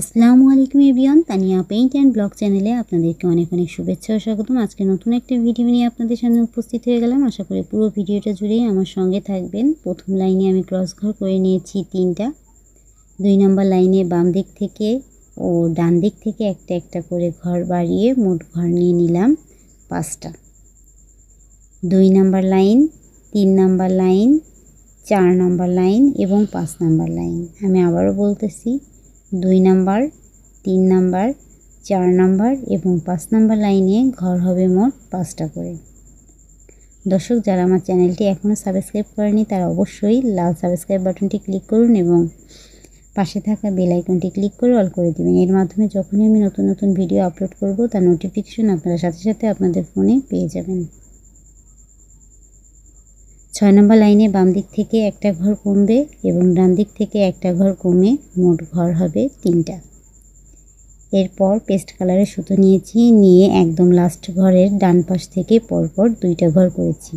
আসসালামু আলাইকুম এভিয়ান তানিয়া পেইন্ট অ্যান্ড ব্লগ চ্যানেলে আপনাদেরকে অনেক অনেক শুভেচ্ছা ও স্বাগতম আজকে নতুন একটা ভিডিও নিয়ে আপনাদের সামনে উপস্থিত হয়ে গেলাম আশা করি পুরো ভিডিওটা জুড়েই আমার সঙ্গে থাকবেন প্রথম লাইনে আমি ক্রস ঘর করে নিয়েছি তিনটা দুই নম্বর লাইনে বাম দিক থেকে ও ডান দিক থেকে একটা একটা করে ঘর বাড়িয়ে মোট ঘর নিয়ে নিলাম পাঁচটা দুই নাম্বার লাইন তিন নাম্বার লাইন চার নাম্বার লাইন এবং পাঁচ নাম্বার লাইন আমি আবারও বলতেছি দুই নাম্বার তিন নাম্বার চার নাম্বার এবং পাঁচ নাম্বার লাইনে ঘর হবে মোট পাঁচটা করে দর্শক যারা আমার চ্যানেলটি এখনও সাবস্ক্রাইব করেনি তারা অবশ্যই লাল সাবস্ক্রাইব বাটনটি ক্লিক করুন এবং পাশে থাকা বেল আইকনটি ক্লিক করে অল করে দিবেন এর মাধ্যমে যখনই আমি নতুন নতুন ভিডিও আপলোড করব তার নোটিফিকেশন আপনারা সাথে সাথে আপনাদের ফোনে পেয়ে যাবেন ছয় নম্বর লাইনে বাম দিক থেকে একটা ঘর কমবে এবং ডান দিক থেকে একটা ঘর কমে মোট ঘর হবে তিনটা এরপর পেস্ট কালারের সুতো নিয়েছি নিয়ে একদম লাস্ট ঘরের ডান পাশ থেকে পরপর দুইটা ঘর করেছি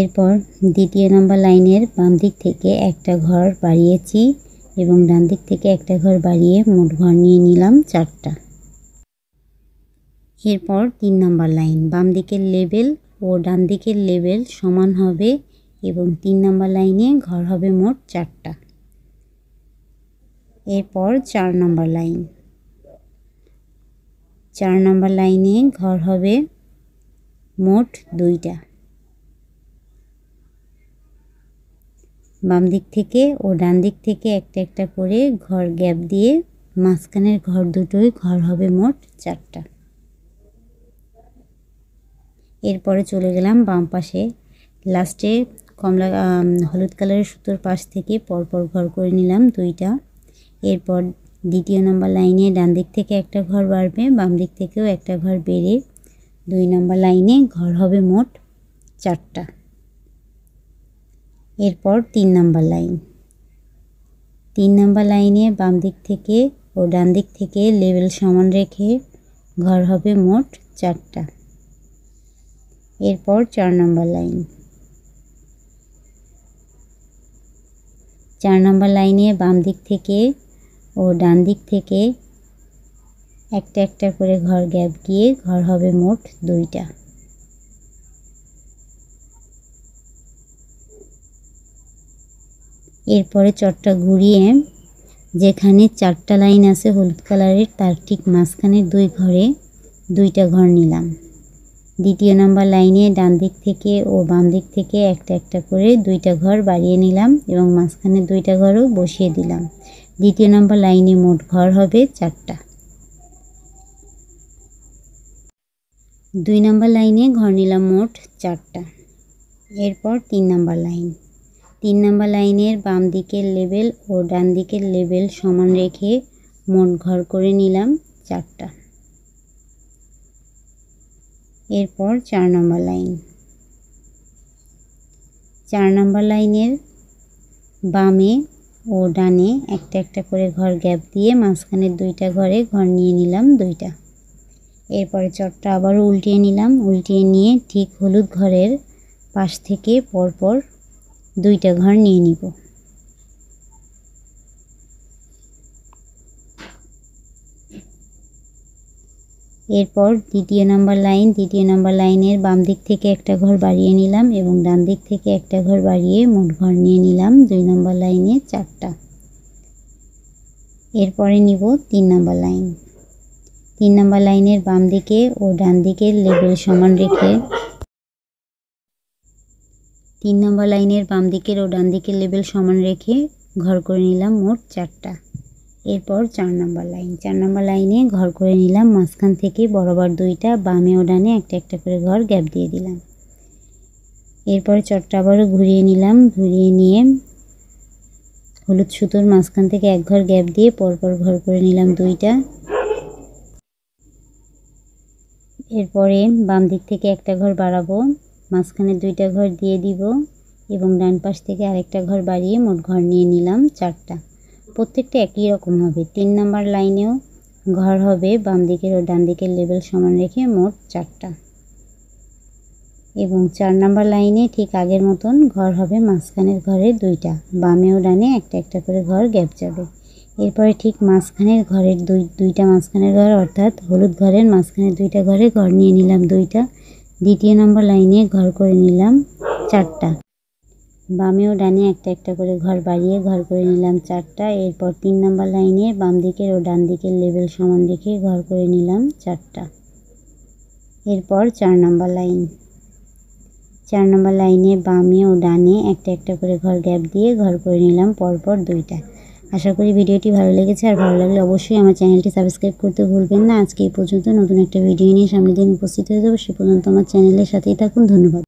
এরপর দ্বিতীয় নম্বর লাইনের বাম দিক থেকে একটা ঘর বাড়িয়েছি এবং ডান দিক থেকে একটা ঘর বাড়িয়ে মোট ঘর নিয়ে নিলাম চারটা এরপর তিন নম্বর লাইন বাম দিকের লেবেল ও ডান দিকের লেবেল সমান হবে এবং তিন নম্বর লাইনে ঘর হবে মোট চারটা এরপর চার নম্বর লাইন চার নম্বর লাইনে ঘর হবে মোট দুইটা বাম দিক থেকে ও ডান দিক থেকে একটা একটা করে ঘর গ্যাপ দিয়ে মাঝখানের ঘর দুটোই ঘর হবে মোট চারটা এরপরে চলে গেলাম বাম পাশে লাস্টে কমলা হলুদ কালারের সুতোর পাশ থেকে পরপর ঘর করে নিলাম দুইটা এরপর দ্বিতীয় নম্বর লাইনে ডান দিক থেকে একটা ঘর বাড়বে বাম দিক থেকেও একটা ঘর বেড়ে দুই নম্বর লাইনে ঘর হবে মোট চারটা এরপর তিন নম্বর লাইন তিন নম্বর লাইনে বাম দিক থেকে ও ডান দিক থেকে লেভেল সমান রেখে ঘর হবে মোট চারটা এরপর চার নম্বর লাইন চার নম্বর লাইনে বাম দিক থেকে ও ডান দিক থেকে একটা একটা করে ঘর গ্যাপ গিয়ে ঘর হবে মোট দুইটা এরপরে চটটা ঘুরিয়ে যেখানে চারটা লাইন আছে হলুদ কালারের তার ঠিক মাঝখানে দুই ঘরে দুইটা ঘর নিলাম দ্বিতীয় নম্বর লাইনে ডান দিক থেকে ও বাম দিক থেকে একটা একটা করে দুইটা ঘর বাড়িয়ে নিলাম এবং মাঝখানে দুইটা ঘরও বসিয়ে দিলাম দ্বিতীয় নম্বর লাইনে মোট ঘর হবে চারটা দুই নম্বর লাইনে ঘর নিলাম মোট চারটা এরপর তিন নম্বর লাইন তিন নম্বর লাইনের বাম দিকের লেবেল ও ডান দিকের লেবেল সমান রেখে মোট ঘর করে নিলাম চারটা এরপর চার নম্বর লাইন চার নম্বর লাইনের বামে ও ডানে একটা একটা করে ঘর গ্যাপ দিয়ে মাঝখানের দুইটা ঘরে ঘর নিয়ে নিলাম দুইটা এরপরে চটটা আবারও উল্টিয়ে নিলাম উল্টিয়ে নিয়ে ঠিক হলুদ ঘরের পাশ থেকে পরপর দুইটা ঘর নিয়ে নিব এরপর দ্বিতীয় নাম্বার লাইন দ্বিতীয় নাম্বার লাইনের বাম দিক থেকে একটা ঘর বাড়িয়ে নিলাম এবং ডান দিক থেকে একটা ঘর বাড়িয়ে মোট ঘর নিয়ে নিলাম দুই নাম্বার লাইনে চারটা এরপরে নিব তিন নাম্বার লাইন তিন নাম্বার লাইনের বাম দিকে ও ডান দিকের লেবেল সমান রেখে তিন নম্বর লাইনের বাম দিকের ও ডান দিকের লেবেল সমান রেখে ঘর করে নিলাম মোট চারটা এরপর চার নম্বর লাইন চার নম্বর লাইনে ঘর করে নিলাম মাঝখান থেকে বরাবর দুইটা বামে ওডানে একটা একটা করে ঘর গ্যাপ দিয়ে দিলাম এরপরে চটটা আবারও ঘুরিয়ে নিলাম ঘুরিয়ে নিয়ে হলুদ সুতোর মাঝখান থেকে এক ঘর গ্যাপ দিয়ে পরপর ঘর করে নিলাম দুইটা এরপরে বাম দিক থেকে একটা ঘর বাড়াবো মাঝখানে দুইটা ঘর দিয়ে দিব এবং ডান পাশ থেকে আরেকটা ঘর বাড়িয়ে মোট ঘর নিয়ে নিলাম চারটা প্রত্যেকটা একই রকম হবে তিন নাম্বার লাইনেও ঘর হবে বাম দিকের ও ডান দিকের লেভেল সমান রেখে মোট চারটা এবং চার নাম্বার লাইনে ঠিক আগের মতন ঘর হবে মাঝখানের ঘরে দুইটা বামে ও ডানে একটা একটা করে ঘর গ্যাপ যাবে এরপরে ঠিক মাঝখানের ঘরের দুই দুইটা মাঝখানের ঘর অর্থাৎ হলুদ ঘরের মাঝখানের দুইটা ঘরে ঘর নিয়ে নিলাম দুইটা দ্বিতীয় নম্বর লাইনে ঘর করে নিলাম চারটা বামেও ডানে একটা একটা করে ঘর বাড়িয়ে ঘর করে নিলাম চারটা এরপর তিন নম্বর লাইনে বাম দিকের ও ডান দিকের লেভেল সমান রেখে ঘর করে নিলাম চারটা এরপর চার নম্বর লাইন চার নম্বর লাইনে বামে ও ডানে একটা একটা করে ঘর গ্যাপ দিয়ে ঘর করে নিলাম পরপর দুইটা আশা করি ভিডিওটি ভালো লেগেছে আর ভালো লাগলে অবশ্যই আমার চ্যানেলটি সাবস্ক্রাইব করতে ভুলবেন না আজকে এই পর্যন্ত নতুন একটা ভিডিও নিয়ে সামনের দিন উপস্থিত হয়ে যাবো সে পর্যন্ত আমার চ্যানেলের সাথেই থাকুন ধন্যবাদ